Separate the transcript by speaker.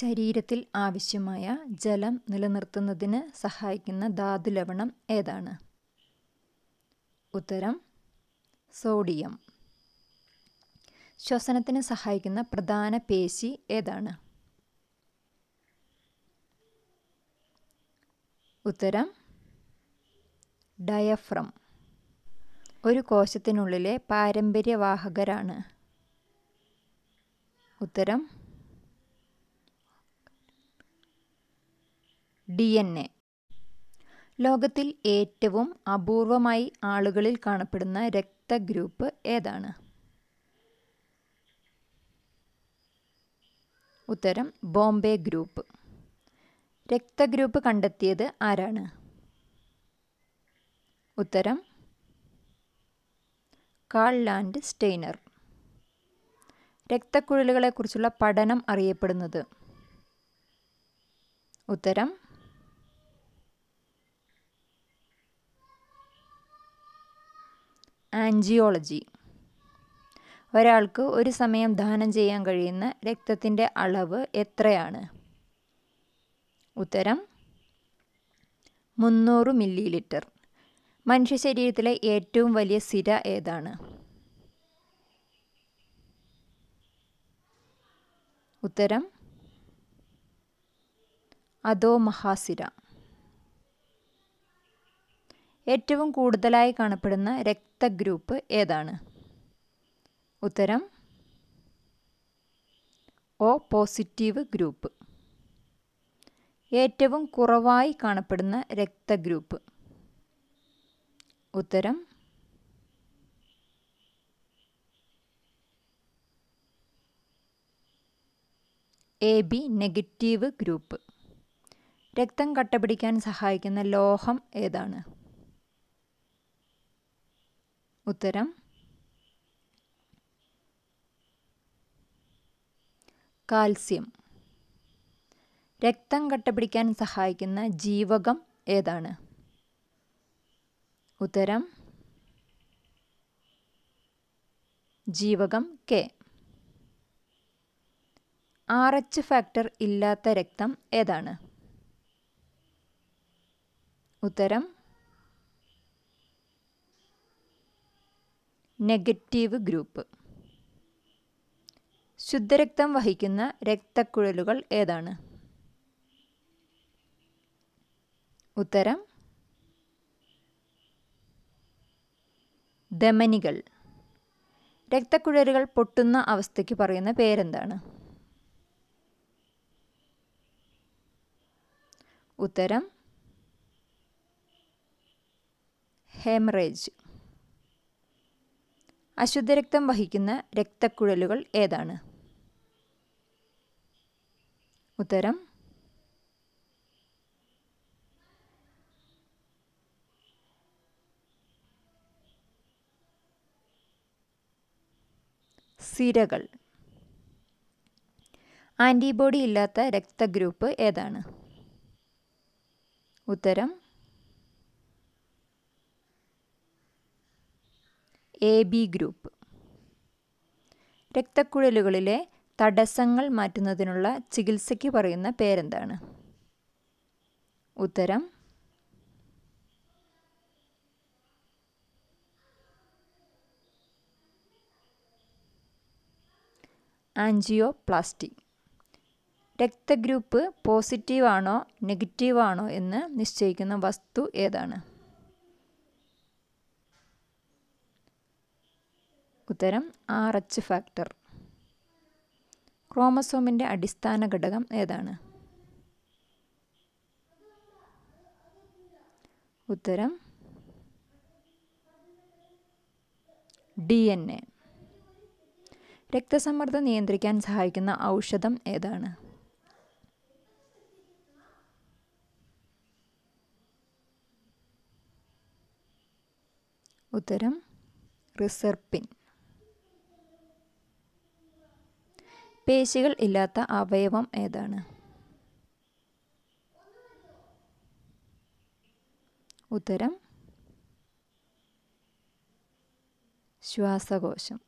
Speaker 1: ശരീരത്തിൽ ആവശ്യമായ ജലം നിലനിർത്തുന്നതിന് സഹായിക്കുന്ന ധാതുലവണം ഏതാണ് ഉത്തരം സോഡിയം ശ്വസനത്തിന് സഹായിക്കുന്ന പ്രധാന പേശി ഏതാണ് ഉത്തരം ഡയഫ്രം ഒരു കോശത്തിനുള്ളിലെ പാരമ്പര്യവാഹകരാണ് ഉത്തരം ഡി എൻ എ ലോകത്തിൽ ഏറ്റവും അപൂർവമായി ആളുകളിൽ കാണപ്പെടുന്ന രക്തഗ്രൂപ്പ് ഏതാണ് ഉത്തരം ബോംബെ ഗ്രൂപ്പ് രക്തഗ്രൂപ്പ് കണ്ടെത്തിയത് ആരാണ് ഉത്തരം കാൾ ലാൻഡ് സ്റ്റെയ്നർ രക്തക്കുഴലുകളെക്കുറിച്ചുള്ള പഠനം അറിയപ്പെടുന്നത് ഉത്തരം ആൻജിയോളജി ഒരാൾക്ക് ഒരു സമയം ദാനം ചെയ്യാൻ കഴിയുന്ന രക്തത്തിൻ്റെ അളവ് എത്രയാണ് ഉത്തരം മുന്നൂറ് മില്ലി ലിറ്റർ മനുഷ്യ ശരീരത്തിലെ ഏറ്റവും വലിയ സിര ഏതാണ് ഉത്തരം അതോ മഹാസിര ഏറ്റവും കൂടുതലായി കാണപ്പെടുന്ന രക്തഗ്രൂപ്പ് ഏതാണ് ഉത്തരം ഒ പോസിറ്റീവ് ഗ്രൂപ്പ് ഏറ്റവും കുറവായി കാണപ്പെടുന്ന രക്തഗ്രൂപ്പ് ഉത്തരം എ ബി നെഗറ്റീവ് ഗ്രൂപ്പ് രക്തം കട്ടപിടിക്കാൻ സഹായിക്കുന്ന ലോഹം ഏതാണ് ഉത്തരം കാൽസ്യം രക്തം കട്ടപിടിക്കാൻ സഹായിക്കുന്ന ജീവകം ഏതാണ് ഉത്തരം ജീവകം കെ ആർ എച്ച് ഫാക്ടർ ഇല്ലാത്ത രക്തം ഏതാണ് ഉത്തരം നെഗറ്റീവ് ഗ്രൂപ്പ് ശുദ്ധരക്തം വഹിക്കുന്ന രക്തക്കുഴലുകൾ ഏതാണ് ഉത്തരം ധമനികൾ രക്തക്കുഴലുകൾ പൊട്ടുന്ന അവസ്ഥയ്ക്ക് പറയുന്ന പേരെന്താണ് ഉത്തരം ഹെമറേജ് അശുദ്ധരക്തം വഹിക്കുന്ന രക്തക്കുഴലുകൾ ഏതാണ് ഉത്തരം സിരകൾ ആൻറ്റിബോഡി ഇല്ലാത്ത രക്തഗ്രൂപ്പ് ഏതാണ് ഉത്തരം എ ബി ഗ്രൂപ്പ് രക്തക്കുഴലുകളിലെ തടസ്സങ്ങൾ മാറ്റുന്നതിനുള്ള ചികിത്സയ്ക്ക് പറയുന്ന പേരെന്താണ് ഉത്തരം ആൻജിയോപ്ലാസ്റ്റി രക്തഗ്രൂപ്പ് പോസിറ്റീവാണോ നെഗറ്റീവാണോ എന്ന് നിശ്ചയിക്കുന്ന വസ്തു ഏതാണ് ഉത്തരം ആർ എച്ച് ഫാക്ടർ ക്രോമസോമിൻ്റെ അടിസ്ഥാന ഘടകം ഏതാണ് ഉത്തരം ഡി എൻ എ രക്തസമ്മർദ്ദം നിയന്ത്രിക്കാൻ സഹായിക്കുന്ന ഔഷധം ഏതാണ് ഉത്തരം റിസർപ്പിൻ പേശികൾ ഇല്ലാത്ത അവയവം ഏതാണ് ഉത്തരം ശ്വാസകോശം